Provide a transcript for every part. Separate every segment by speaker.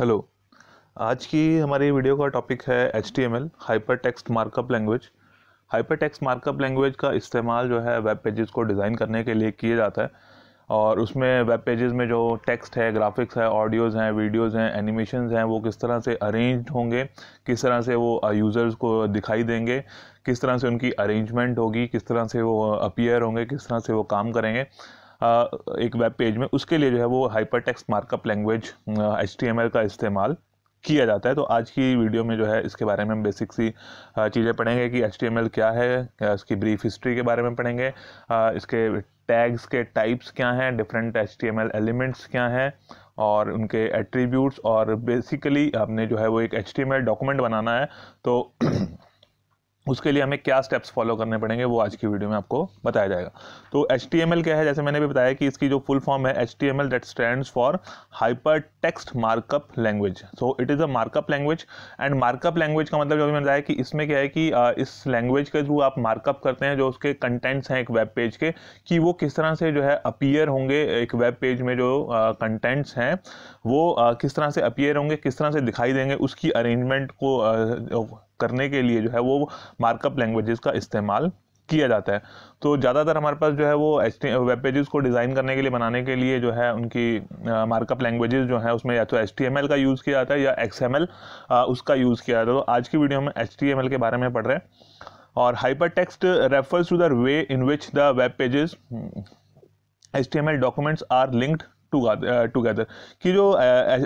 Speaker 1: hello आज की हमारी वीडियो का टॉपिक है H T M L hypertext markup language hypertext markup language का इस्तेमाल जो है वेब पेजेस को डिज़ाइन करने के लिए किया जाता है और उसमें वेब पेजेस में जो टेक्स्ट है ग्राफिक्स है ऑडियोज़ हैं वीडियोज़ हैं एनिमेशन हैं वो किस तरह से अरेंज होंगे किस तरह से वो यूज़र्स uh, को दिखाई देंगे किस तरह से उनकी अरेंजमेंट होगी किस तरह से वो अपीयर uh, होंगे किस तरह से वो काम करेंगे एक वेब पेज में उसके लिए जो है वो hypertext markup language H का इस्तेमाल किया जाता है तो आज की वीडियो में जो है इसके बारे में हम बेसिक सी चीज़ें पढ़ेंगे कि एच क्या है इसकी ब्रीफ हिस्ट्री के बारे में पढ़ेंगे इसके टैग्स के टाइप्स क्या हैं डिफरेंट एच एलिमेंट्स क्या हैं और उनके एट्रीब्यूट्स और बेसिकली आपने जो है वो एक एच डॉक्यूमेंट बनाना है तो उसके लिए हमें क्या स्टेप्स फॉलो करने पड़ेंगे वो आज की वीडियो में आपको बताया जाएगा तो एच क्या है जैसे मैंने भी बताया कि इसकी जो फुल फॉर्म है H T M L that stand for hypertext markup language so it is a markup language and markup language का मतलब जो मैंने बताया कि इसमें क्या है कि इस लैंग्वेज के थ्रू आप मार्कअप करते हैं जो उसके कंटेंट्स हैं एक वेब पेज के कि वो किस तरह से जो है अपीयर होंगे एक वेब पेज में जो कंटेंट्स हैं वो किस तरह से अपीयर होंगे किस तरह से दिखाई देंगे उसकी अरेंजमेंट को करने के लिए जो है वो मार्कअप लैंग्वेजेस का इस्तेमाल किया जाता है तो ज़्यादातर हमारे पास जो है वो एच वेब पेजेस को डिज़ाइन करने के लिए बनाने के लिए जो है उनकी मार्कअप लैंग्वेजेस जो है उसमें या तो एच का यूज़ किया जाता है या एक्स उसका यूज़ किया जाता है तो आज की वीडियो में एच के बारे में पढ़ रहे हैं और hypertext refers to the way in which the web pages H documents are linked together uh, कि जो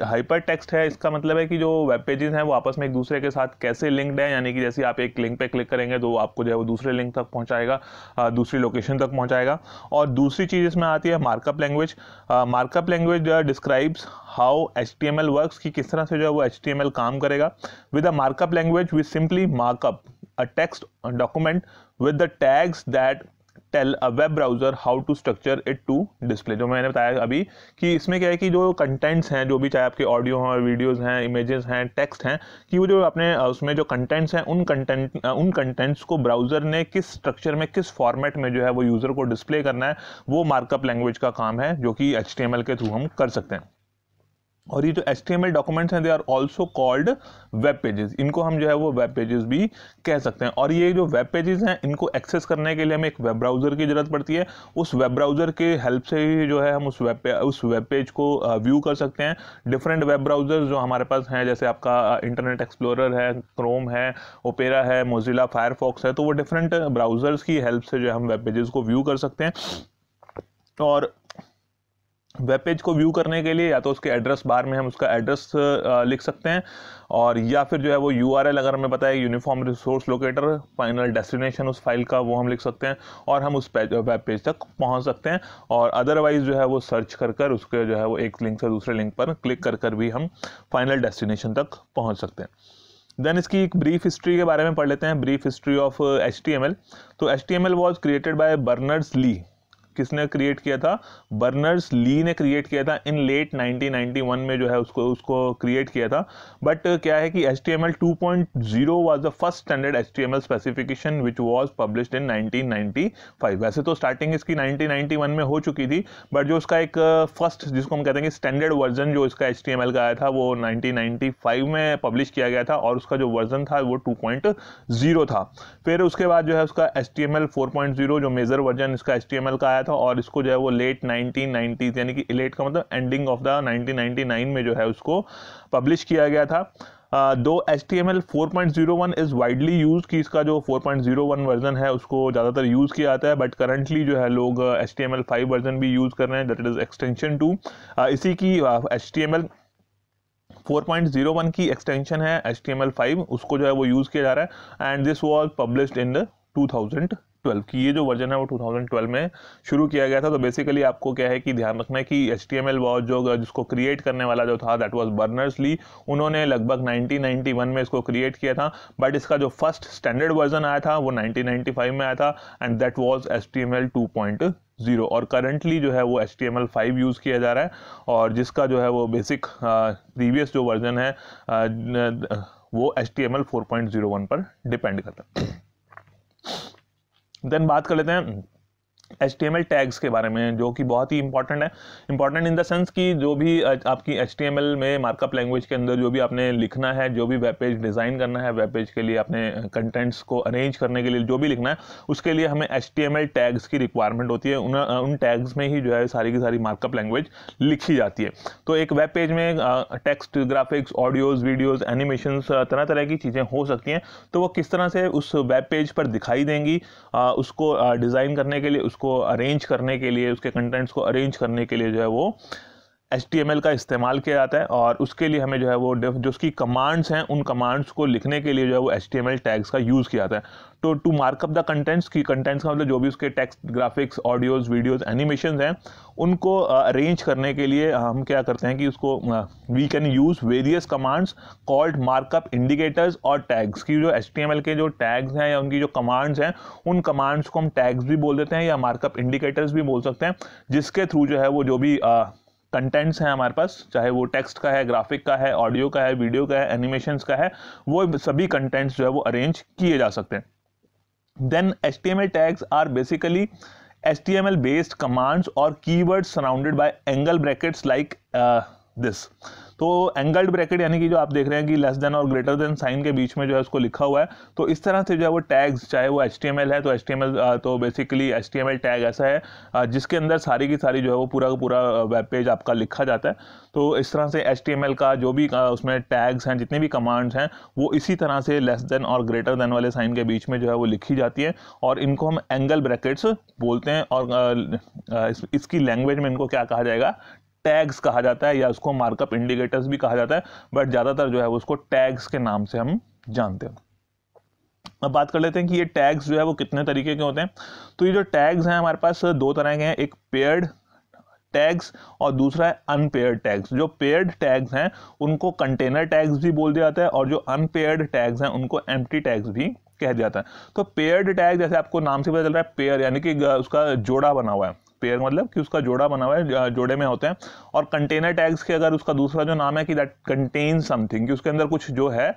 Speaker 1: हाइपर uh, टेक्स्ट uh, है इसका मतलब है कि जो वेब पेजेस हैं वो आपस में एक दूसरे के साथ कैसे लिंक्ड है यानी कि जैसे आप एक लिंक पे क्लिक करेंगे तो आपको जो है वो दूसरे लिंक तक पहुंचाएगा दूसरी लोकेशन तक पहुंचाएगा और दूसरी चीज़ इसमें आती है मार्कअप लैंग्वेज मार्कअप लैंग्वेज जो है describes how H T M L work कि किस तरह से जो है वो एच टी एम एल काम करेगा with a markup language we simply markup a text document with the tags that tell a web browser how to structure it to display जो मैंने बताया अभी कि इसमें क्या है कि जो कंटेंट्स हैं जो भी चाहे आपके ऑडियो हैं वीडियोज़ हैं इमेजेस हैं टेक्स्ट हैं कि वो जो अपने उसमें जो कंटेंट्स हैं उन कंटेंट उन कंटेंट्स को ब्राउज़र ने किस स्ट्रक्चर में किस फॉर्मेट में जो है वो यूज़र को डिस्प्ले करना है वो मार्कअप लैंग्वेज का काम है जो कि एच के थ्रू हम कर सकते हैं और ये जो S T M L documents हैं they are also called web pages इनको हम जो है वो वेब पेजेस भी कह सकते हैं और ये जो वेब पेजेस हैं इनको एक्सेस करने के लिए हमें एक वेब ब्राउज़र की ज़रूरत पड़ती है उस वेब ब्राउज़र के हेल्प से ही जो है हम उस वेब उस वेब पेज को व्यू कर सकते हैं डिफरेंट वेब ब्राउज़र जो हमारे पास हैं जैसे आपका इंटरनेट एक्सप्लोरर है क्रोम है ओपेरा है मोजिला फायरफॉक्स है तो वो डिफरेंट ब्राउज़र्स की हेल्प से जो है हम वेब पेजेस को व्यू कर सकते हैं और वेब पेज को व्यू करने के लिए या तो उसके एड्रेस बार में हम उसका एड्रेस लिख सकते हैं और या फिर जो है वो यू आर एल अगर हमें पता है uniform resource locator final destination उस फाइल का वो हम लिख सकते हैं और हम उस पेज वेब पेज तक पहुंच सकते हैं और अदरवाइज़ जो है वो सर्च कर कर उसके जो है वो एक लिंक से दूसरे लिंक पर क्लिक कर कर भी हम फाइनल डेस्टिनेशन तक पहुँच सकते हैं देन इसकी एक ब्रीफ हिस्ट्री के बारे में पढ़ लेते हैं brief history of H T M L तो H T M L was created by Berners Lee किसने क्रिएट किया था बर्नर्स ली ने क्रिएट किया था इन लेट 1991 में जो है उसको उसको क्रिएट किया था बट क्या है कि H T M L two point zero was the first standard H T M L specification which was publish in nineteen ninety five वैसे तो स्टार्टिंग इसकी नाइनटीन नाइनटी वन में हो चुकी थी बट जो उसका एक फर्स्ट uh, जिसको हम कहते हैं कि स्टैंडर्ड वर्जन जो इसका एच टी एम एल का आया था वो नाइनटीन नाइनटी फाइव में पब्लिश किया गया था और उसका जो वर्जन था वो टू पॉइंट जीरो था फिर उसके बाद जो है उसका H T M L four point zero जो मेजर वर्जन इसका एच टी एम एल का आया था और इसको जो है वो लेट नाइनटीन नाइन्टीज़ यानी कि लेट का मतलब ending of the nineteen ninety nine में जो है उसको पब्लिश किया गया था though H T M L four point zero one is widely use कि इसका जो four point zero one version है उसको ज़्यादातर यूज़ किया जाता है बट करंटली जो है लोग H T M L five version भी यूज़ कर रहे हैं दैट इज़ एक्सटेंशन टू इसी की एच टी एम एल 4.01 की एक्सटेंशन है H T M L five उसको जो है वो यूज़ किया जा रहा है and this was publish in the 2000 2012 कि ये जो वर्जन है वो 2012 में शुरू किया गया था तो बेसिकली आपको क्या है कि ध्यान रखना है कि एच टी एम जो जिसको क्रिएट करने वाला जो था दैट वाज बर्नर्स ली उन्होंने लगभग 1991 में इसको क्रिएट किया था बट इसका जो फर्स्ट स्टैंडर्ड वर्जन आया था वो 1995 में आया था and that was H T zero और करंटली जो है वो एच टी फाइव यूज़ किया जा रहा है और जिसका जो है वो बेसिक प्रीवियस जो वर्जन है आ, वो H T M L four point zero one पर डिपेंड करता है देन बात कर लेते हैं H T M L tags के बारे में जो कि बहुत ही इंपॉर्टेंट है इंपॉर्टेंट इन द सेंस कि जो भी आपकी एच टी एम एल में मार्कअप लैंग्वेज के अंदर जो भी आपने लिखना है जो भी वेब पेज डिज़ाइन करना है वेब पेज के लिए अपने कंटेंट्स को अरेंज करने के लिए जो भी लिखना है उसके लिए हमें H T M L tags की रिक्वायरमेंट होती है उन उन टैग्स में ही जो है सारी की सारी मार्कअप लैंग्वेज लिखी जाती है तो एक वेब पेज में text graphics audios videos animation तरह तरह की चीज़ें हो सकती हैं तो वो किस तरह से उस वेब पेज पर दिखाई देंगी उसको डिज़ाइन करने के लिए उसको को अरेंज करने के लिए उसके कंटेंट्स को अरेंज करने के लिए जो है वो एच का इस्तेमाल किया जाता है और उसके लिए हमें जो है वो जो उसकी कमांड्स हैं उन कमांड्स को लिखने के लिए जो है वो एच टैग्स का यूज़ किया जाता है तो टू मार्कअप द कंटेंट्स की कंटेंट्स का मतलब जो भी उसके text graphics audios videos animation हैं उनको अरेंज करने के लिए हम क्या करते हैं कि उसको we can use various commands called markup indicators और टैग्स की जो एच के जो टैग्स हैं या उनकी जो कमांड्स हैं उन कमांड्स को हम टैग्स भी बोल देते हैं या मार्कअप इंडिकेटर्स भी बोल सकते हैं जिसके थ्रू जो है वो जो भी uh, कंटेंट्स हैं हमारे पास चाहे वो टेक्स्ट का है ग्राफिक का है ऑडियो का है वीडियो का है एनिमेशन का है वो सभी कंटेंट्स जो है वो अरेंज किए जा सकते हैं then H tags are basically H based commands or keywords surrounded surrounded angle angle brackets like this तो एंगल्ड ब्रैकेट यानी कि जो आप देख रहे हैं कि लेस देन और ग्रेटर देन साइन के बीच में जो है उसको लिखा हुआ है तो इस तरह से जो है वो टैग्स चाहे वो एच है तो एच तो बेसिकली एच टैग ऐसा है जिसके अंदर सारी की सारी जो है वो पूरा का पूरा वेब पेज आपका लिखा जाता है तो इस तरह से एच का जो भी उसमें टैग्स हैं जितने भी कमांड्स हैं वो इसी तरह से लेस देन और ग्रेटर देन वाले साइन के बीच में जो है वो लिखी जाती है और इनको हम एंगल ब्रैकेट्स बोलते हैं और इसकी लैंग्वेज में इनको क्या कहा जाएगा टैग्स कहा जाता है या उसको मार्कअप इंडिकेटर्स भी कहा जाता है बट ज़्यादातर जो है उसको टैग्स के नाम से हम जानते हैं अब बात कर लेते हैं कि ये टैग्स जो है वो कितने तरीके के होते हैं तो ये जो टैग्स हैं हमारे पास दो तरह के हैं एक पेयर्ड टैग्स और दूसरा है अनपेयर्ड टैग्स जो पेयर्ड टैग्स हैं उनको कंटेनर टैग्स भी बोल दिया जाता है और जो अनपेयर्ड टैग्स हैं उनको एम्प्टी टैग्स भी कह दिया जाता है तो पेयर्ड टैग जैसे आपको नाम से पता चल रहा है पेयर यानी कि उसका जोड़ा बना हुआ है पेयर मतलब कि उसका जोड़ा बना हुआ है जोड़े में होते हैं और कंटेनर टैग्स के अगर उसका दूसरा जो नाम है कि दैट कंटेन समथिंग कि उसके अंदर कुछ जो है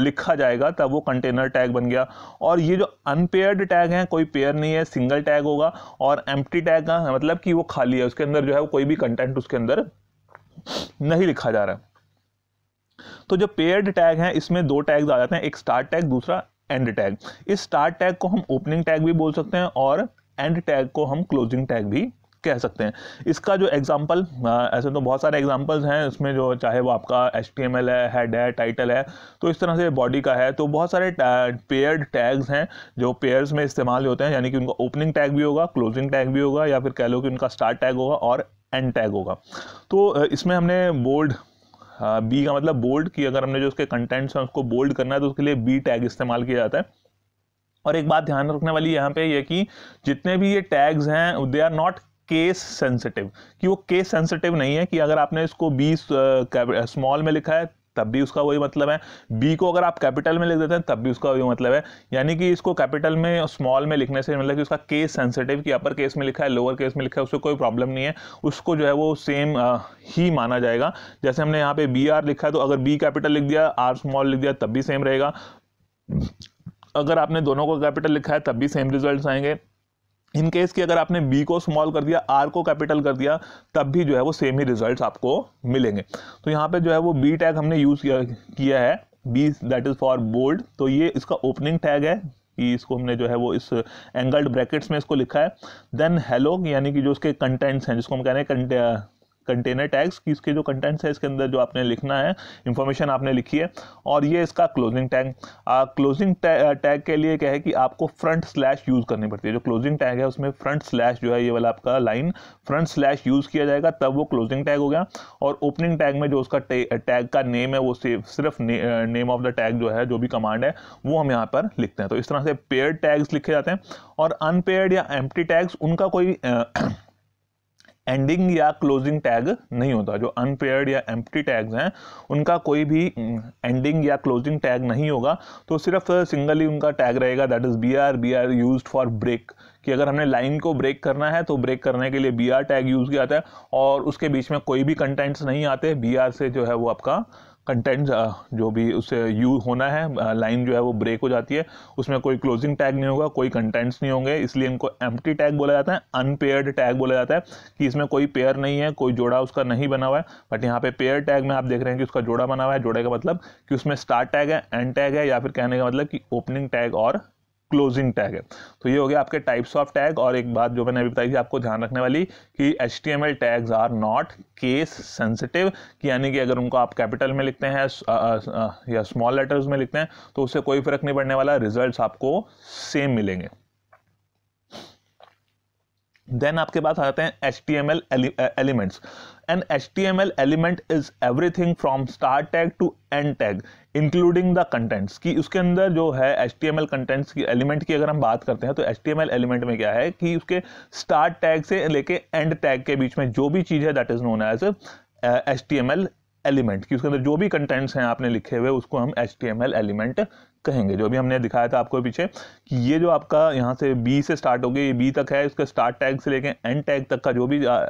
Speaker 1: लिखा जाएगा तब वो कंटेनर टैग बन गया और ये जो अनपेयर्ड टैग हैं कोई पेयर नहीं है सिंगल टैग होगा और एम्प्टी टैग का मतलब कि वो खाली है उसके अंदर जो है वो कोई भी कंटेंट उसके अंदर नहीं लिखा जा रहा है तो जो पेयर्ड टैग हैं इसमें दो टैग्स आ जाते हैं एक स्टार्ट टैग दूसरा एंड टैग इस स्टार्ट टैग को हम ओपनिंग टैग भी बोल सकते हैं और एंड टैग को हम क्लोजिंग टैग भी कह सकते हैं इसका जो एग्ज़ाम्पल ऐसे तो बहुत सारे एग्जांपल्स हैं इसमें जो चाहे वो आपका एच है हेड है टाइटल है तो इस तरह से बॉडी का है तो बहुत सारे पेयर्ड टैग्स हैं जो पेयर्स में इस्तेमाल होते हैं यानी कि उनका ओपनिंग टैग भी होगा क्लोजिंग टैग भी होगा या फिर कह लो कि उनका स्टार्ट टैग होगा और एंड टैग होगा तो इसमें हमने बोल्ड बी का मतलब बोल्ड की अगर हमने जो उसके कंटेंट्स हैं उसको बोल्ड करना है तो उसके लिए बी टैग इस्तेमाल किया जाता है और एक बात ध्यान रखने वाली यहाँ पे ये कि जितने भी ये टैग्स हैं they are not case sensitive कि वो केस सेंसिटिव नहीं है कि अगर आपने इसको बी स्मॉल uh, uh, में लिखा है तब भी उसका वही मतलब है बी को अगर आप कैपिटल में लिख देते हैं तब भी उसका वही मतलब है यानी कि इसको कैपिटल में स्मॉल में लिखने से मतलब कि उसका केस सेंसिटिव कि अपर केस में लिखा है लोअर केस में लिखा है उससे कोई प्रॉब्लम नहीं है उसको जो है वो सेम आ, uh, ही माना जाएगा जैसे हमने यहाँ पे बी आर लिखा है तो अगर बी कैपिटल लिख दिया आर स्मॉल लिख दिया तब भी सेम रहेगा अगर आपने दोनों को कैपिटल लिखा है तब भी सेम रिजल्ट आएंगे इन केस की अगर आपने बी को स्मॉल कर दिया आर को कैपिटल कर दिया तब भी जो है वो सेम ही रिजल्ट्स आपको मिलेंगे तो यहाँ पे जो है वो बी टैग हमने यूज़ किया, किया है B that is for bold तो ये इसका ओपनिंग टैग है कि इसको हमने जो है वो इस एंगल्ड ब्रैकेट्स में इसको लिखा है देन हेलो यानी कि जो उसके कंटेंट्स हैं जिसको हम कह रहे हैं कंटेनर टैग्स कि इसके जो कंटेंट्स है इसके अंदर जो आपने लिखना है इंफॉर्मेशन आपने लिखी है और ये इसका क्लोजिंग टैग क्लोजिंग टैग के लिए क्या है कि आपको फ्रंट स्लैश यूज़ करनी पड़ती है जो क्लोजिंग टैग है उसमें फ्रंट स्लैश जो है ये वाला आपका लाइन फ्रंट स्लैश यूज़ किया जाएगा तब वो क्लोजिंग टैग हो गया और ओपनिंग टैग में जो उसका टैग का नेम है वो सिर्फ नेम ऑफ द टैग जो है जो भी कमांड है वो हम यहाँ पर लिखते हैं तो इस तरह से पेयर टैग्स लिखे जाते हैं और अनपेयर्ड या एम्प्टी टैग्स उनका कोई एंडिंग या क्लोजिंग टैग नहीं होता जो अनपेयर्ड या एम्प्टी टैग्स हैं उनका कोई भी एंडिंग हम्म, या क्लोजिंग टैग नहीं होगा तो सिर्फ सिंगल ही उनका टैग रहेगा that is B R B R use for break कि अगर हमने लाइन को ब्रेक करना है तो ब्रेक करने के लिए बी आर टैग यूज़ किया जाता है और उसके बीच में कोई भी कंटेंट्स नहीं आते बी आर से जो है वो आपका कंटेंट uh, जो भी उससे यू होना है लाइन uh, जो है वो ब्रेक हो जाती है उसमें कोई क्लोजिंग टैग नहीं होगा कोई कंटेंट्स नहीं होंगे इसलिए इनको एम्प्टी टैग बोला जाता है अनपेयर्ड टैग बोला जाता है कि इसमें कोई पेयर नहीं है कोई जोड़ा उसका नहीं बना हुआ है बट यहाँ पे पेयर टैग में आप देख रहे हैं कि उसका जोड़ा बना हुआ है जोड़े का मतलब कि उसमें स्टार्ट टैग है एंड टैग है या फिर कहने का मतलब कि ओपनिंग टैग और क्लोजिंग टैग है तो ये हो गया आपके टाइप्स ऑफ टैग और एक बात जो मैंने अभी बताई थी आपको ध्यान रखने वाली कि H T M L tags are not case sensitive यानी कि अगर उनको आप कैपिटल में लिखते हैं या स्मॉल लेटर्स में लिखते हैं तो उससे कोई फर्क नहीं पड़ने वाला रिजल्ट आपको सेम मिलेंगे देन आपके पास आते हैं H T M L elements an H T M L element is everything from start tag to end tag including the contents की उसके अंदर जो है H T M L contents की एलिमेंट की अगर हम बात करते हैं तो H T M L element में क्या है कि उसके स्टार्ट टैग से लेके एंड टैग के बीच में जो भी चीज़ है that is known as H T M L element कि उसके अंदर जो भी कंटेंट्स हैं आपने लिखे हुए उसको हम H T M L element कहेंगे जो भी हमने दिखाया था आपको पीछे कि ये जो आपका यहाँ से बी से स्टार्ट हो गया ये बी तक है इसका स्टार्ट टैग से लेके एंड टैग तक का जो भी uh,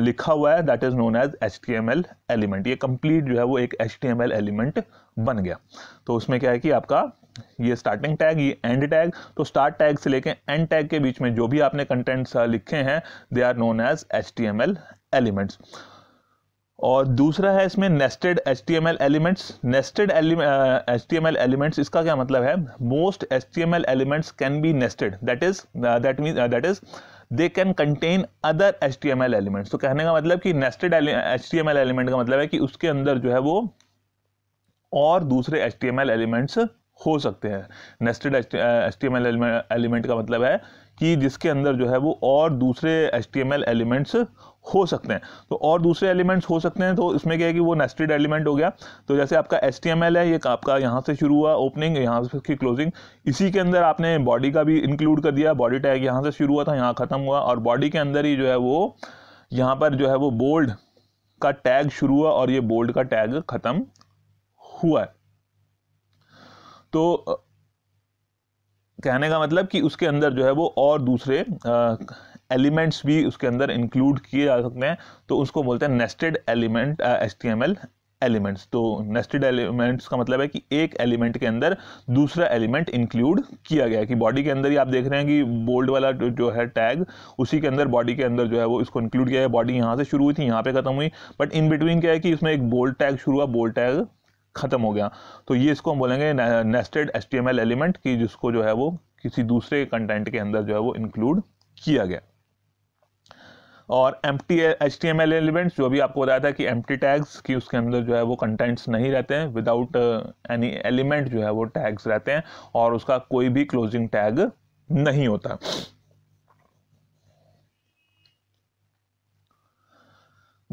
Speaker 1: लिखा हुआ है that is known as H T M L element ये कंप्लीट जो है वो एक H T M L element बन गया तो उसमें क्या है कि आपका ये स्टार्टिंग टैग ये एंड टैग तो स्टार्ट टैग से लेके एंड टैग के बीच में जो भी आपने कंटेंट्स लिखे हैं they are known as H T M L elements और दूसरा है इसमें nested H T M L elements nested H T M L elements इसका क्या मतलब है most H T M L elements can be nested that is that mean that is they can contain other H T M L elements तो कहने का मतलब कि nested H T M L element का मतलब है कि उसके अंदर जो है वो और दूसरे H T M L elements हो सकते हैं nested H T M L element का मतलब है कि जिसके अंदर जो है वो और दूसरे एच एलिमेंट्स हो सकते हैं तो और दूसरे एलिमेंट्स हो सकते हैं तो इसमें क्या है कि वो नेस्टेड एलिमेंट हो गया तो जैसे आपका एस है ये आपका यहाँ से शुरू हुआ ओपनिंग यहाँ से उसकी क्लोजिंग इसी के अंदर आपने बॉडी का भी इंक्लूड कर दिया बॉडी टैग यहाँ से शुरू हुआ था यहाँ ख़त्म हुआ और बॉडी के अंदर ही जो है वो यहाँ पर जो है वो बोल्ड का टैग शुरू हुआ और ये बोल्ड का टैग ख़त्म हुआ है तो कहने का मतलब कि उसके अंदर जो है वो और दूसरे एलिमेंट्स भी उसके अंदर इंक्लूड किए जा सकते हैं तो उसको बोलते हैं nested element H T M L elements तो नेस्टेड एलिमेंट्स का मतलब है कि एक एलिमेंट के अंदर दूसरा एलिमेंट इंक्लूड किया गया है कि बॉडी के अंदर ही आप देख रहे हैं कि बोल्ड वाला जो है टैग उसी के अंदर बॉडी के अंदर जो है वो इसको इंक्लूड किया है बॉडी यहाँ से शुरू हुई थी यहाँ पे खत्म हुई बट इन बिटवीन क्या है कि इसमें एक बोल्ड टैग शुरू हुआ बोल्ड टैग ख़त्म हो गया तो ये इसको हम बोलेंगे नेस्टेड एस एलिमेंट की जिसको जो है वो किसी दूसरे कंटेंट के अंदर जो है वो इंक्लूड किया गया और M T H T M L elements जो भी आपको बताया था कि एम टी टैग्स की उसके अंदर जो है वो कंटेंट्स नहीं रहते हैं विदाउट एनी एलिमेंट जो है वो टैग्स रहते हैं और उसका कोई भी क्लोजिंग टैग नहीं होता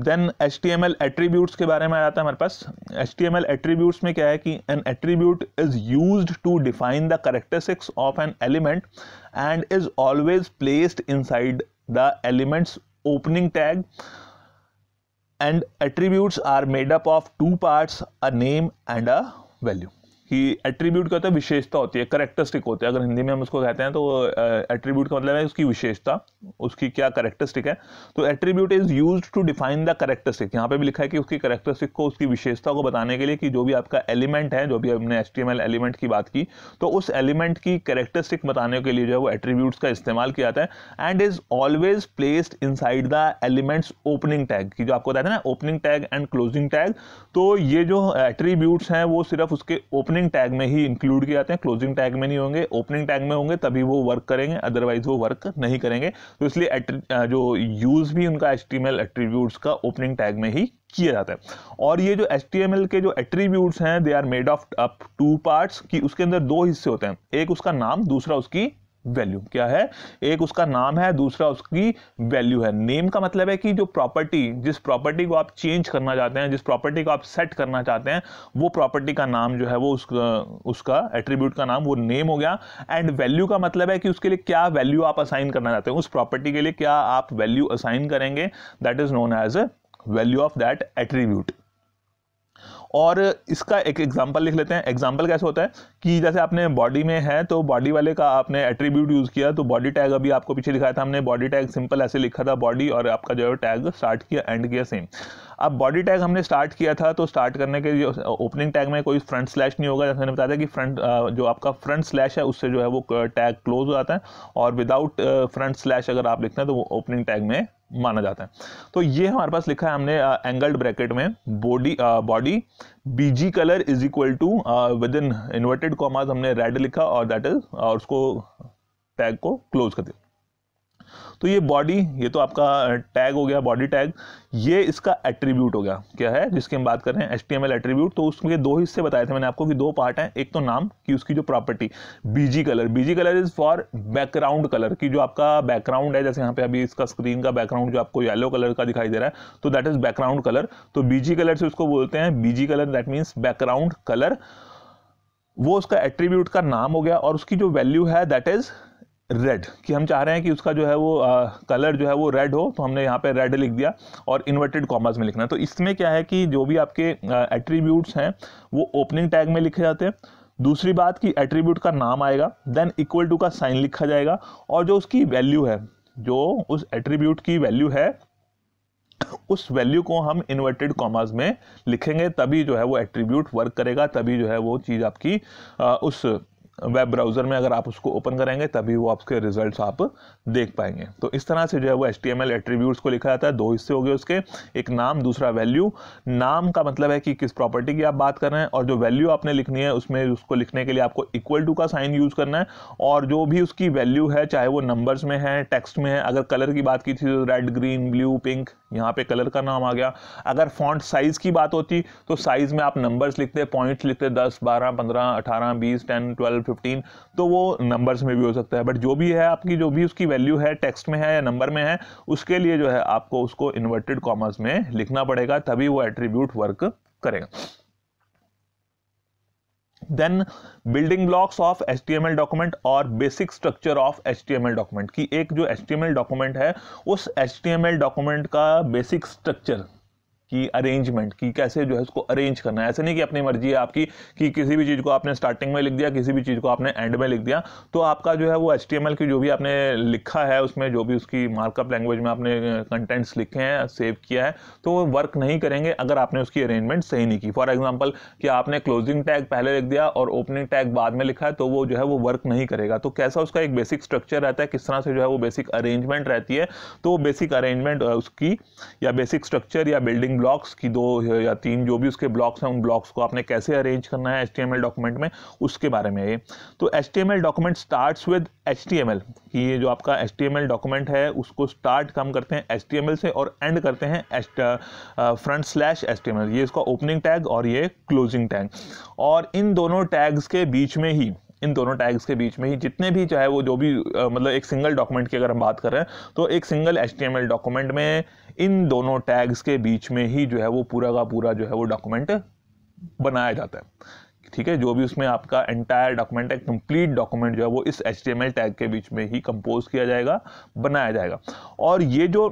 Speaker 1: then H T M L attributes के बारे में आ जाता है हमारे पास H T M L attributes में क्या है कि an attribute is use to define the characteristics of an element and is always placed inside the element's opening tag and attributes are made up of two parts a name and a value कि attribute का होता है विशेषता होती है characteristic होती है अगर हिंदी में हम उसको कहते हैं तो एट्रीब्यूट का मतलब है उसकी विशेषता उसकी क्या करेक्टरिस्टिक है तो attribute is use to define the characteristic यहाँ पे भी लिखा है कि उसकी करेक्टरिस्टिक को उसकी विशेषता को बताने के लिए कि जो भी आपका एलिमेंट है जो भी हमने एस एलिमेंट की बात की तो उस एलिमेंट की करेक्टरिस्टिक बताने के लिए जो है वो एट्रीब्यूट्स का इस्तेमाल किया जाता है and is always placed in the element's opening tag की जो आपको बताया हैं ना opening tag and closing tag तो ये जो एट्रीब्यूट्स हैं वो सिर्फ उसके ओपनिंग ओपनिंग टैग में ही इंक्लूड किए जाते हैं क्लोजिंग टैग में नहीं होंगे ओपनिंग टैग में होंगे तभी वो वर्क करेंगे अदरवाइज वो वर्क नहीं करेंगे तो इसलिए जो यूज़ भी उनका एच टी एट्रीब्यूट्स का ओपनिंग टैग में ही किया जाता है और ये जो एच के जो एट्रीब्यूट्स हैं they are made of up two parts कि उसके अंदर दो हिस्से होते हैं एक उसका नाम दूसरा उसकी वैल्यू क्या है एक उसका नाम है दूसरा उसकी वैल्यू है नेम का मतलब है कि जो प्रॉपर्टी जिस प्रॉपर्टी को आप चेंज करना चाहते हैं जिस प्रॉपर्टी को आप सेट करना चाहते हैं वो प्रॉपर्टी का नाम जो है वो उसका उसका एट्रीब्यूट का नाम वो नेम हो गया एंड वैल्यू का मतलब है कि उसके लिए क्या वैल्यू आप असाइन करना चाहते हैं उस प्रॉपर्टी के लिए क्या आप वैल्यू असाइन करेंगे that is known as a value of that attribute और इसका एक एग्जाम्पल लिख लेते हैं एग्जाम्पल कैसे होता है कि जैसे आपने बॉडी में है तो बॉडी वाले का आपने एट्रीब्यूट यूज़ किया तो बॉडी टैग अभी आपको पीछे दिखाया था हमने बॉडी टैग सिंपल ऐसे लिखा था बॉडी और आपका जो है टैग स्टार्ट किया एंड किया सेम अब बॉडी टैग हमने स्टार्ट किया था तो स्टार्ट करने के लिए ओपनिंग टैग में कोई फ्रंट स्लैश नहीं होगा जैसे मैंने बताया था कि फ्रंट जो आपका फ्रंट स्लैश है उससे जो है वो टैग क्लोज हो जाता है और विदाउट फ्रंट स्लैश अगर आप लिखते हैं तो वो ओपनिंग टैग में माना जाता है तो ये हमारे पास लिखा है हमने एंगल्ड ब्रैकेट में body body BG colour is equal to within inverted commas हमने रेड लिखा और दैट इज और उसको टैग को क्लोज कर दिया तो ये बॉडी ये तो आपका टैग हो गया बॉडी टैग ये इसका एट्रीब्यूट हो गया क्या है जिसकी हम बात कर रहे हैं एच एट्रीब्यूट तो उसमें दो हिस्से बताए थे मैंने आपको कि दो पार्ट हैं एक तो नाम कि उसकी जो property BG colour BG colour is for background colour की जो आपका बैकग्राउंड है जैसे यहाँ पे अभी इसका स्क्रीन का बैकग्राउंड जो आपको येलो कलर का दिखाई दे रहा है तो दैट इज़ बैकग्राउंड कलर तो बीजी कलर से उसको बोलते हैं BG colour that means background colour वो उसका एट्रीब्यूट का नाम हो गया और उसकी जो वैल्यू है दैट इज़ रेड कि हम चाह रहे हैं कि उसका जो है वो आ, कलर जो है वो रेड हो तो हमने यहाँ पे रेड लिख दिया और इन्वर्टेड कॉमर्स में लिखना तो इसमें क्या है कि जो भी आपके एट्रीब्यूट्स हैं वो ओपनिंग टैग में लिखे जाते हैं दूसरी बात कि एट्रीब्यूट का नाम आएगा देन इक्वल टू का साइन लिखा जाएगा और जो उसकी वैल्यू है जो उस एट्रीब्यूट की वैल्यू है उस वैल्यू को हम इन्वर्टेड कॉमास में लिखेंगे तभी जो है वो एट्रीब्यूट वर्क करेगा तभी जो है वो चीज़ आपकी आ, उस वेब ब्राउज़र में अगर आप उसको ओपन करेंगे तभी वो आपके रिजल्ट्स आप देख पाएंगे तो इस तरह से जो है वो H T M L attributes को लिखा जाता है दो हिस्से हो गए उसके एक नाम दूसरा वैल्यू नाम का मतलब है कि किस प्रॉपर्टी की आप बात कर रहे हैं और जो वैल्यू आपने लिखनी है उसमें उसको लिखने के लिए आपको इक्वल टू का साइन यूज़ करना है और जो भी उसकी वैल्यू है चाहे वो नंबर्स में है टेक्स्ट में है अगर कलर की बात की थी तो रेड ग्रीन ब्लू पिंक यहाँ पे कलर का नाम आ गया अगर फॉन्ट साइज़ की बात होती तो साइज़ में आप नंबर्स लिखते पॉइंट्स लिखते दस बारह पंद्रह अठारह बीस टेन ट्वेल्व फिफ्टीन तो वो नंबर्स में भी हो सकता है बट जो भी है आपकी जो भी उसकी वैल्यू है टेक्स्ट में है या नंबर में है उसके लिए जो है आपको उसको इन्वर्टेड कॉमर्स में लिखना पड़ेगा तभी वो एट्रीब्यूट वर्क करेगा then building blocks of H T M L document और basic structure of H T M L document की एक जो H T M L document है उस H T M L document का बेसिक स्ट्रक्चर की arrangement कि कैसे जो है उसको अरेंज करना है ऐसे नहीं कि अपनी मर्जी है आपकी कि किसी भी चीज़ को आपने स्टार्टिंग में लिख दिया किसी भी चीज़ को आपने एंड में लिख दिया तो आपका जो है वो एच की जो भी आपने लिखा है उसमें जो भी उसकी मार्कअप लैंग्वेज में आपने कंटेंट्स लिखे हैं सेव किया है तो वो वर्क नहीं करेंगे अगर आपने उसकी अरेंजमेंट सही नहीं की फॉर एग्जाम्पल कि आपने क्लोजिंग टैग पहले लिख दिया और ओपनिंग टैग बाद में लिखा है तो वो जो है वो वर्क नहीं करेगा तो कैसा उसका एक बेसिक स्ट्रक्चर रहता है किस तरह से जो है वो बेसिक अरेंजमेंट रहती है तो वो बेसिक अरेंजमेंट उसकी या बेसिक स्ट्रक्चर या बिल्डिंग ब्लॉक्स की दो या तीन जो भी उसके ब्लॉक्स हैं उन ब्लॉक्स को आपने कैसे अरेंज करना है एच डॉक्यूमेंट में उसके बारे में ये तो H document starts with H कि ये जो आपका एच डॉक्यूमेंट है उसको स्टार्ट कम करते हैं एच से और एंड करते हैं फ्रंट स्लैश एच ये इसका ओपनिंग टैग और ये क्लोजिंग टैग और इन दोनों टैग्स के बीच में ही इन दोनों टैग्स के बीच में ही जितने भी चाहे वो जो भी आ, मतलब एक सिंगल डॉक्यूमेंट की अगर हम बात करें तो एक सिंगल एच डॉक्यूमेंट में इन दोनों टैग्स के बीच में ही जो है वो पूरा का पूरा जो है वो डॉक्यूमेंट बनाया जाता है ठीक है जो भी उसमें आपका एंटायर डॉक्यूमेंट है कंप्लीट डॉक्यूमेंट जो है वो इस एच टैग के बीच में ही कंपोज किया जाएगा बनाया जाएगा और ये जो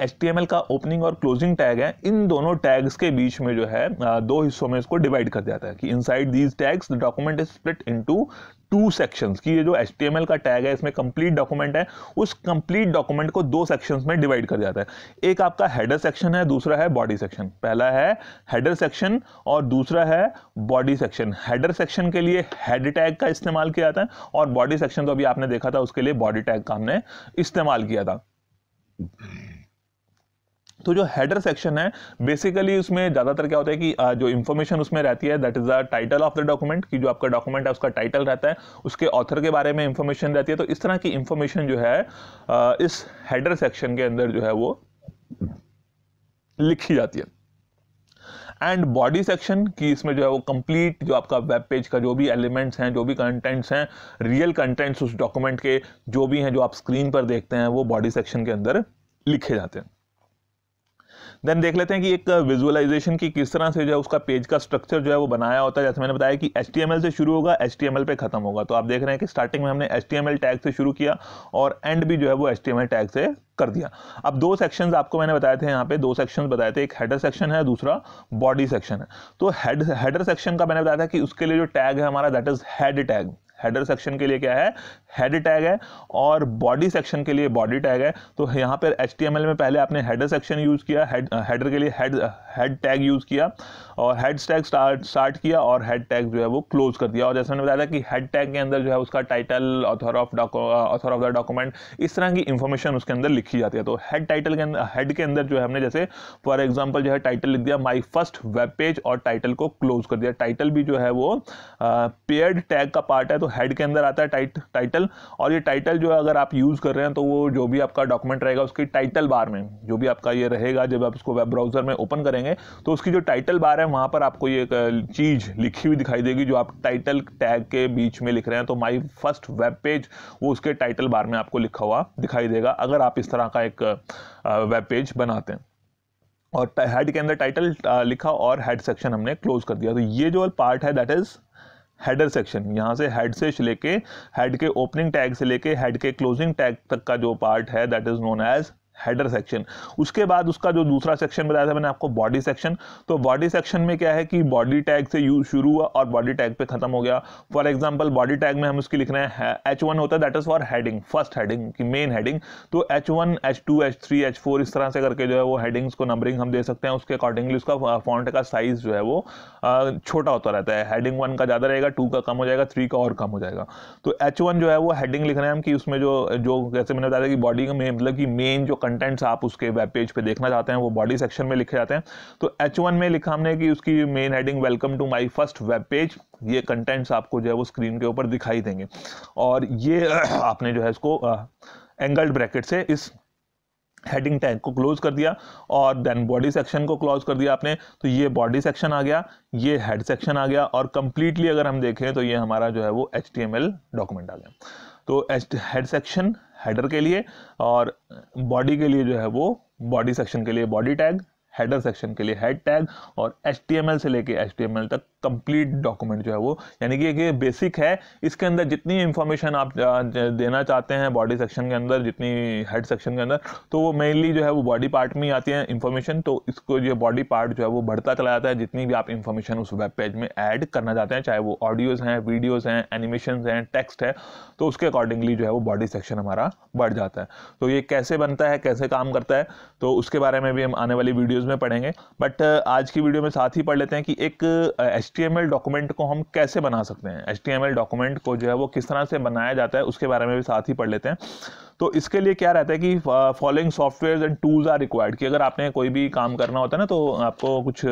Speaker 1: एच का ओपनिंग और क्लोजिंग टैग है इन दोनों टैग्स के बीच में जो है दो हिस्सों में इसको डिवाइड कर दिया है कि inside these tags the document is split into two sections की ये जो HTML का टैग है इसमें कंप्लीट डॉक्यूमेंट है उस कंप्लीट डॉक्यूमेंट को दो सेक्शंस में डिवाइड कर जाता है एक आपका हेडर सेक्शन है दूसरा है बॉडी सेक्शन पहला है हेडर सेक्शन और दूसरा है बॉडी सेक्शन हेडर सेक्शन के लिए हेड टैग का इस्तेमाल किया जाता है और बॉडी सेक्शन तो अभी आपने देखा था उसके लिए बॉडी टैग का हमने इस्तेमाल किया था तो जो हेडर सेक्शन है बेसिकली उसमें ज़्यादातर क्या होता है कि जो इन्फॉर्मेशन उसमें रहती है that is the title of the document कि जो आपका डॉक्यूमेंट है उसका टाइटल रहता है उसके ऑथर के बारे में इंफॉर्मेशन रहती है तो इस तरह की इंफॉर्मेशन जो है इस हेडर सेक्शन के अंदर जो है वो लिखी जाती है एंड बॉडी सेक्शन की इसमें जो है वो कंप्लीट जो आपका वेब पेज का जो भी एलिमेंट्स हैं जो भी कंटेंट्स हैं रियल कंटेंट्स उस डॉक्यूमेंट के जो भी हैं जो आप स्क्रीन पर देखते हैं वो बॉडी सेक्शन के अंदर लिखे जाते हैं देन देख लेते हैं कि एक विजुअलाइजेशन की किस तरह से जो है उसका पेज का स्ट्रक्चर जो है वो बनाया होता है जैसे मैंने बताया कि एच से शुरू होगा एच पे खत्म होगा तो आप देख रहे हैं कि स्टार्टिंग में हमने एच टैग से शुरू किया और एंड भी जो है वो एच टैग से कर दिया अब दो सेक्शन आपको मैंने बताए थे यहाँ पे दो सेक्शन बताए थे एक हेडर सेक्शन है दूसरा बॉडी सेक्शन है तो हेड हेडर सेक्शन का मैंने बताया था कि उसके लिए जो टैग है हमारा that is head tag header section के लिए क्या है हेड टैग है और बॉडी सेक्शन के लिए बॉडी टैग है तो यहाँ पर एच में पहले आपने हेडर सेक्शन यूज़ किया हेडर के लिए हेड हेड टैग यूज़ किया और हेड टैग स्टार्ट स्टार्ट किया और हेड टैग जो है वो क्लोज कर दिया और जैसे मैंने बताया था कि हेड टैग के अंदर जो है उसका title author of author of the document इस तरह की इन्फॉर्मेशन उसके अंदर लिखी जाती है तो हेड टाइटल के अंदर हेड के अंदर जो है हमने जैसे फॉर एग्जाम्पल जो है टाइटल लिख दिया माई फर्स्ट वेब पेज और टाइटल को क्लोज कर दिया टाइटल भी जो है वो पेयर्ड टैग का पार्ट है तो हेड के अंदर आता है टाइट टाइटल और ये टाइटल जो है अगर आप यूज़ कर रहे हैं तो वो जो भी आपका डॉक्यूमेंट रहेगा उसकी टाइटल बार में जो भी आपका ये रहेगा जब आप उसको वेब ब्राउजर में ओपन करेंगे तो उसकी जो टाइटल बार है वहां पर आपको ये एक चीज़ लिखी हुई दिखाई देगी जो आप टाइटल टैग के बीच में लिख रहे हैं तो माई फर्स्ट वेब पेज वो उसके टाइटल बार में आपको लिखा हुआ दिखाई देगा अगर आप इस तरह का एक वेब पेज बनाते हैं और हेड के अंदर टाइटल लिखा और हेड सेक्शन हमने क्लोज कर दिया तो ये जो पार्ट है दैट इज़ हेडर सेक्शन यहाँ से हेड से लेके हेड के ओपनिंग टैग से लेके हेड के क्लोजिंग टैग तक का जो पार्ट है that is known as header section उसके बाद उसका जो दूसरा सेक्शन बताया था मैंने आपको बॉडी सेक्शन तो बॉडी सेक्शन में क्या है कि बॉडी टैग से यू शुरू हुआ और बॉडी टैग पे खत्म हो गया फॉर एग्जांपल बॉडी टैग में हम उसकी लिख रहे हैं एच वन होता है that is for heading first heading की मेन हेडिंग तो H one H two H three H four इस तरह से करके जो है वो हेडिंग्स को नंबरिंग हम दे सकते हैं उसके अकॉर्डिंगली उसका फॉन्ट का साइज जो है वो छोटा होता रहता है हेडिंग वन का ज़्यादा रहेगा टू का कम हो जाएगा थ्री का और कम हो जाएगा तो एच वन जो है वो हेडिंग लिख रहे हैं हम कि उसमें जो जो जैसे मैंने बताया कि बॉडी का मतलब कि मेन जो कंटेंट्स आप उसके वेब पेज पे देखना चाहते हैं वो बॉडी सेक्शन में लिखे जाते हैं तो एच में लिखा हमने कि उसकी main heading welcome to my first web page ये कंटेंट्स आपको जो है वो स्क्रीन के ऊपर दिखाई देंगे और ये आपने जो है इसको एंगल्ड ब्रैकेट से इस हेडिंग टैग को क्लोज कर दिया और देन बॉडी सेक्शन को क्लोज कर दिया आपने तो ये बॉडी सेक्शन आ गया ये हेड सेक्शन आ गया और कंप्लीटली अगर हम देखें तो ये हमारा जो है वो एच डॉक्यूमेंट आ गया तो हेड सेक्शन हेडर के लिए और बॉडी के लिए जो है वो बॉडी सेक्शन के लिए बॉडी टैग हेडर सेक्शन के लिए हेड टैग और एच से लेके एच तक कंप्लीट डॉक्यूमेंट जो है वो यानी कि एक बेसिक है इसके अंदर जितनी इन्फॉर्मेशन आप देना चाहते हैं बॉडी सेक्शन के अंदर जितनी हेड सेक्शन के अंदर तो वो मेनली जो है वो बॉडी पार्ट में ही आती है इंफॉर्मेशन तो इसको जो बॉडी पार्ट जो है वो बढ़ता चला जाता है जितनी भी आप इंफॉर्मेशन उस वेब पेज में ऐड करना चाहते हैं चाहे वो ऑडियोज़ हैं वीडियोज़ हैं एनिमेशन हैं टेक्स्ट है तो उसके अकॉर्डिंगली जो है वो बॉडी सेक्शन हमारा बढ़ जाता है तो ये कैसे बनता है कैसे काम करता है तो उसके बारे में भी हम आने वाली वीडियोज़ में पढ़ेंगे बट आज की वीडियो में साथ ही पढ़ लेते हैं कि एक एच HTML डॉक्यूमेंट को हम कैसे बना सकते हैं एच डॉक्यूमेंट को जो है वो किस तरह से बनाया जाता है उसके बारे में भी साथ ही पढ़ लेते हैं तो इसके लिए क्या रहता है कि following software and tools are required कि अगर आपने कोई भी काम करना होता है ना तो आपको कुछ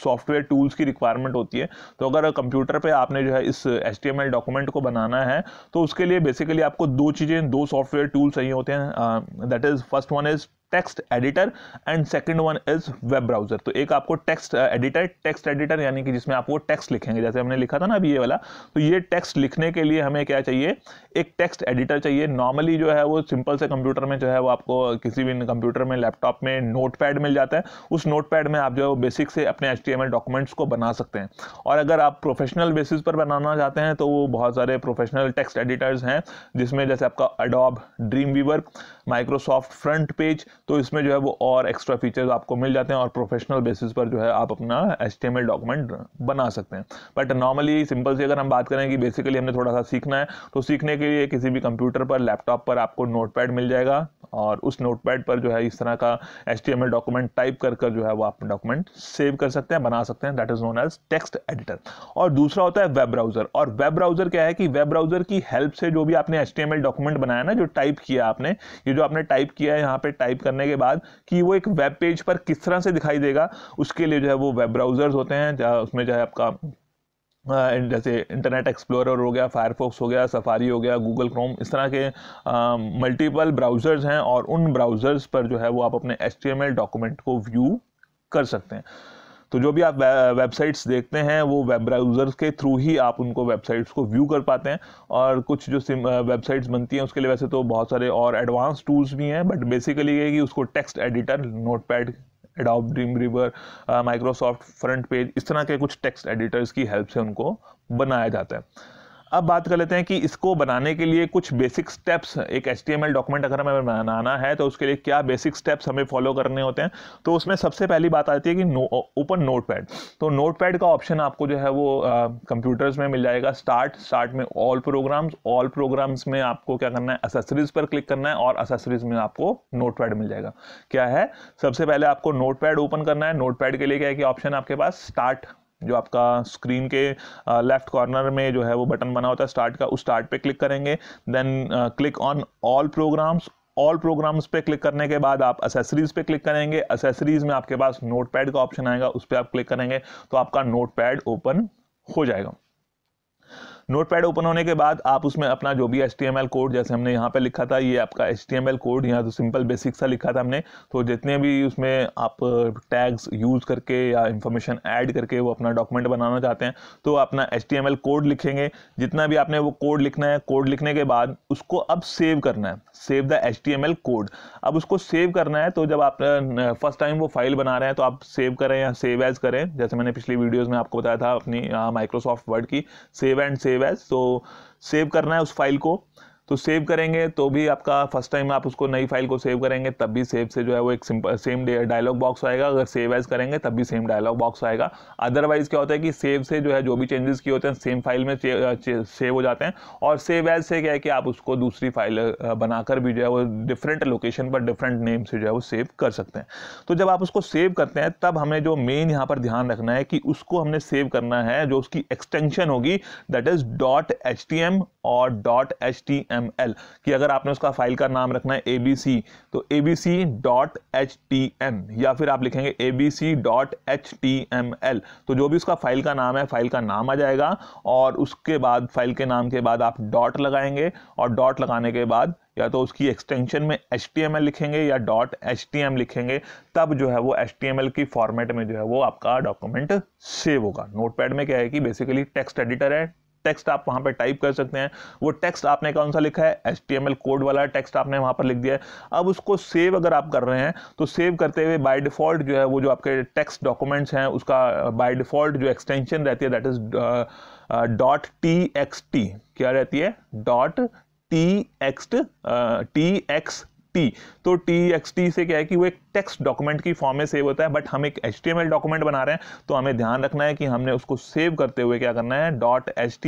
Speaker 1: सॉफ्टवेयर टूल्स की रिक्वायरमेंट होती है तो अगर कंप्यूटर पे आपने जो है इस एच डॉक्यूमेंट को बनाना है तो उसके लिए बेसिकली आपको दो चीज़ें दो सॉफ्टवेयर टूल चाहिए होते हैं that is first one is text editor and second one is web browser तो एक आपको टेक्स्ट एडिटर टेक्स्ट एडिटर यानी कि जिसमें आप वो टेक्स्ट लिखेंगे जैसे हमने लिखा था ना अभी ये वाला तो ये टेक्स्ट लिखने के लिए हमें क्या चाहिए एक टेक्स्ट एडिटर चाहिए नॉर्मली जो है वो सिंपल से कंप्यूटर में जो है वो आपको किसी भी कंप्यूटर में लैपटॉप में नोट मिल जाता है उस नोट में आप जो है वो बेसिक से अपने एच डॉक्यूमेंट्स को बना सकते हैं और अगर आप प्रोफेशनल बेसिस पर बनाना चाहते हैं तो वो बहुत सारे प्रोफेशनल टेक्स्ट एडिटर्स हैं जिसमें जैसे आपका Adobe Dreamweaver Microsoft FrontPage तो इसमें जो है वो और एक्स्ट्रा फीचर्स आपको मिल जाते हैं और प्रोफेशनल बेसिस पर जो है आप अपना एच डॉक्यूमेंट बना सकते हैं बट नॉर्मली सिंपल से अगर हम बात करें कि बेसिकली हमने थोड़ा सा सीखना है तो सीखने के लिए किसी भी कंप्यूटर पर लैपटॉप पर आपको नोट मिल जाएगा और उस नोट पर जो है इस तरह का एच डॉक्यूमेंट टाइप कर कर जो है वो आप डॉक्यूमेंट सेव कर सकते हैं बना सकते हैं that is known as text editor और दूसरा होता है वेब ब्राउज़र और वेब ब्राउज़र क्या है कि वेब ब्राउज़र की हेल्प से जो भी आपने एच डॉक्यूमेंट बनाया ना जो टाइप किया आपने ये जो आपने टाइप किया है यहाँ पे टाइप करने के बाद कि वो एक वेब पेज पर किस तरह से दिखाई देगा उसके लिए जो है वो वेब ब्राउज़र्स होते हैं जहाँ उसमें जो है आपका जैसे इंटरनेट एक्सप्लोरर हो गया फायरफॉक्स हो गया सफारी हो गया गूगल क्रोम इस तरह के मल्टीपल ब्राउज़र्स हैं और उन ब्राउज़र्स पर जो है वो आप अपने एच डॉक्यूमेंट को व्यू कर सकते हैं तो जो भी आप वेबसाइट्स देखते हैं वो वेब ब्राउज़र्स के थ्रू ही आप उनको वेबसाइट्स को व्यू कर पाते हैं और कुछ जो सिम वेबसाइट्स बनती हैं उसके लिए वैसे तो बहुत सारे और एडवांस टूल्स भी हैं बट बेसिकली ये कि उसको text editor Notepad Adobe Dreamweaver Microsoft FrontPage इस तरह के कुछ टेक्स्ट एडिटर्स की हेल्प से उनको बनाया जाता है अब बात कर लेते हैं कि इसको बनाने के लिए कुछ बेसिक स्टेप्स एक एच डॉक्यूमेंट अगर हमें बनाना है तो उसके लिए क्या बेसिक स्टेप्स हमें फॉलो करने होते हैं तो उसमें सबसे पहली बात आती है कि ओपन नोट पैड तो नोट पैड का ऑप्शन आपको जो है वो कंप्यूटर्स में मिल जाएगा स्टार्ट स्टार्ट में ऑल प्रोग्राम्स ऑल प्रोग्राम्स में आपको क्या करना है असेसरीज पर क्लिक करना है और असेसरीज में आपको नोट पैड मिल जाएगा क्या है सबसे पहले आपको नोट पैड ओपन करना है नोट पैड के लिए क्या है कि ऑप्शन आपके पास स्टार्ट जो आपका स्क्रीन के लेफ्ट कॉर्नर में जो है वो बटन बना होता है स्टार्ट का उस स्टार्ट पे क्लिक करेंगे then click on all programs all programs पे क्लिक करने के बाद आप असेसरीज पे क्लिक करेंगे असेसरीज में आपके पास नोट का ऑप्शन आएगा उस पर आप क्लिक करेंगे तो आपका नोट ओपन हो जाएगा नोट पैड ओपन होने के बाद आप उसमें अपना जो भी एल कोड जैसे हमने यहाँ पे लिखा था ये आपका एच कोड यहाँ तो सिंपल बेसिक सा लिखा था हमने तो जितने भी उसमें आप टैग्स uh, यूज़ करके या इन्फॉर्मेशन ऐड करके वो अपना डॉक्यूमेंट बनाना चाहते हैं तो अपना एच कोड लिखेंगे जितना भी आपने वो कोड लिखना है कोड लिखने के बाद उसको अब सेव करना है सेव द एच कोड अब उसको सेव करना है तो जब आप फर्स्ट uh, टाइम वो फाइल बना रहे हैं तो आप सेव करें या सेव एज करें जैसे मैंने पिछली वीडियोज़ में आपको बताया था अपनी माइक्रोसॉफ्ट uh, वर्ड की save and save save as so save करना है उस फाइल को तो सेव करेंगे तो भी आपका फर्स्ट टाइम आप उसको नई फाइल को सेव करेंगे तब भी सेव से जो है वो एक सिंपल सेम डायलॉग बॉक्स आएगा अगर सेव एज करेंगे तब भी सेम डायलॉग बॉक्स आएगा अदरवाइज क्या होता है कि सेव से जो है जो भी चेंजेस किए होते हैं सेम फाइल में सेव हो जाते हैं और सेव एज से क्या है कि आप उसको दूसरी फाइल बनाकर भी जो है वो डिफरेंट लोकेशन पर डिफरेंट नेम से जो है वो सेव कर सकते हैं तो जब आप उसको सेव करते हैं तब हमें जो मेन यहाँ पर ध्यान रखना है कि उसको हमने सेव करना है जो उसकी एक्सटेंशन होगी दैट इज डॉट एच और dot H T M M L कि अगर आपने उसका फाइल का नाम रखना है abc तो A dot H T M या फिर आप लिखेंगे A dot H T M L तो जो भी उसका फाइल का नाम है फाइल का नाम आ जाएगा और उसके बाद फाइल के नाम के बाद आप डॉट लगाएंगे और डॉट लगाने के बाद या तो उसकी एक्सटेंशन में एच लिखेंगे या डॉट एच लिखेंगे तब जो है वो एच की फॉर्मेट में जो है वो आपका डॉक्यूमेंट सेव होगा नोटपैड में क्या है कि बेसिकली टेक्स्ट एडिटर है टेक्स्ट आप वहां पर टाइप कर सकते हैं वो टेक्स्ट आपने कौन सा लिखा है एच कोड वाला टेक्स्ट आपने वहां पर लिख दिया है अब उसको सेव अगर आप कर रहे हैं तो सेव करते हुए बाय डिफ़ॉल्ट जो है वो जो आपके टेक्स्ट डॉक्यूमेंट्स हैं उसका बाय uh, डिफ़ॉल्ट जो एक्सटेंशन रहती है that is dot T X T क्या रहती है dot T X T X T तो टी एक्स टी से क्या है कि वो एक टेक्स्ट डॉक्यूमेंट की फॉर्म में सेव होता है बट हम एक एच डॉक्यूमेंट बना रहे हैं तो हमें ध्यान रखना है कि हमने उसको सेव करते हुए क्या करना है डॉट एच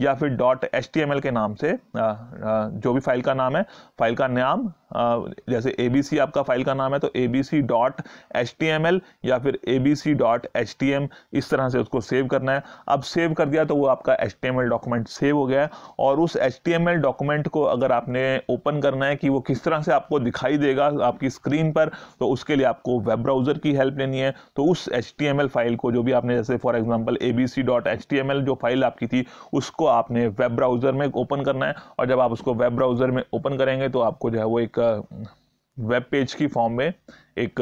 Speaker 1: या फिर डॉट एच के नाम से जो भी फाइल का नाम है फाइल का नाम जैसे ए बी सी आपका फाइल का नाम है तो A B C dot H T M L या फिर A B C dot H T M इस तरह से उसको सेव करना है अब सेव कर दिया तो वो आपका H T M L document save हो गया है और उस H T M L document को अगर आपने ओपन करना है कि वो किस तरह से आपको दिखाई देगा आपकी स्क्रीन पर तो उसके लिए आपको वेब ब्राउज़र की हेल्प लेनी है तो उस H T M L file को जो भी आपने जैसे for example A B C dot H T M L जो फाइल आपकी थी उसको आपने वेब ब्राउज़र में ओपन करना है और जब आप उसको वेब ब्राउज़र में ओपन करेंगे तो आपको जो है वो एक वेब पेज की फॉर्म में एक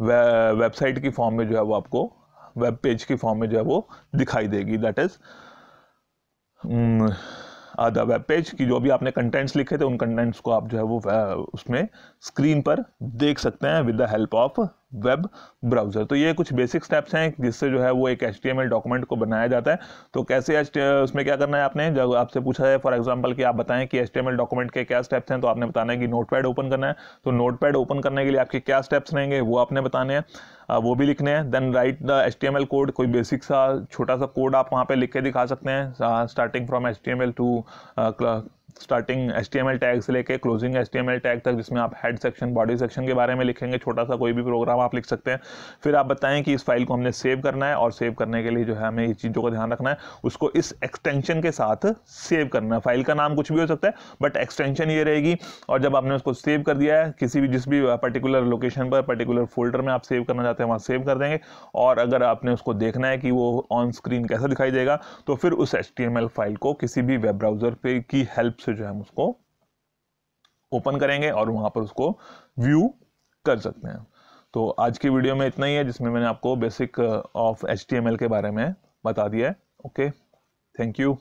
Speaker 1: वेबसाइट uh, की फॉर्म में जो है वो आपको वेब पेज की फॉर्म में जो है वो दिखाई देगी that is the web page की जो भी आपने कंटेंट्स लिखे थे उन कंटेंट्स को आप जो है वो उसमें स्क्रीन पर देख सकते हैं with the help of web browser तो ये कुछ बेसिक स्टेप्स हैं जिससे जो है वो एक एच डॉक्यूमेंट को बनाया जाता है तो कैसे एच उसमें क्या करना है आपने जब आपसे पूछा है फॉर एग्जांपल कि आप बताएं कि एच डॉक्यूमेंट के क्या स्टेप्स हैं तो आपने बताना है कि नोट ओपन करना है तो नोट ओपन करने के लिए आपके क्या स्टेप्स रहेंगे वो आपने बताने हैं वो भी लिखने हैं then write the H code कोई बेसिक सा छोटा सा कोड आप वहाँ पे लिख के दिखा सकते हैं starting from H to starting H tag से लेके closing S T M L tag तक जिसमें आप हेड सेक्शन बॉडी सेक्शन के बारे में लिखेंगे छोटा सा कोई भी प्रोग्राम आप लिख सकते हैं फिर आप बताएं कि इस फाइल को हमने सेव करना है और सेव करने के लिए जो है हमें इस चीज़ों का ध्यान रखना है उसको इस एक्सटेंशन के साथ सेव करना है फाइल का नाम कुछ भी हो सकता है बट एक्सटेंशन ये रहेगी और जब आपने उसको सेव कर दिया है किसी भी जिस भी पर्टिकुलर लोकेशन पर पर्टिकुलर फोल्डर में आप सेव करना चाहते हैं वहाँ सेव कर देंगे और अगर आपने उसको देखना है कि वो ऑन स्क्रीन कैसा दिखाई देगा तो फिर उस एच फाइल को किसी भी वेब ब्राउज़र पे की हेल्प से जो है हम उसको ओपन करेंगे और वहां पर उसको व्यू कर सकते हैं तो आज की वीडियो में इतना ही है जिसमें मैंने आपको बेसिक ऑफ एच के बारे में बता दिया है ओके थैंक यू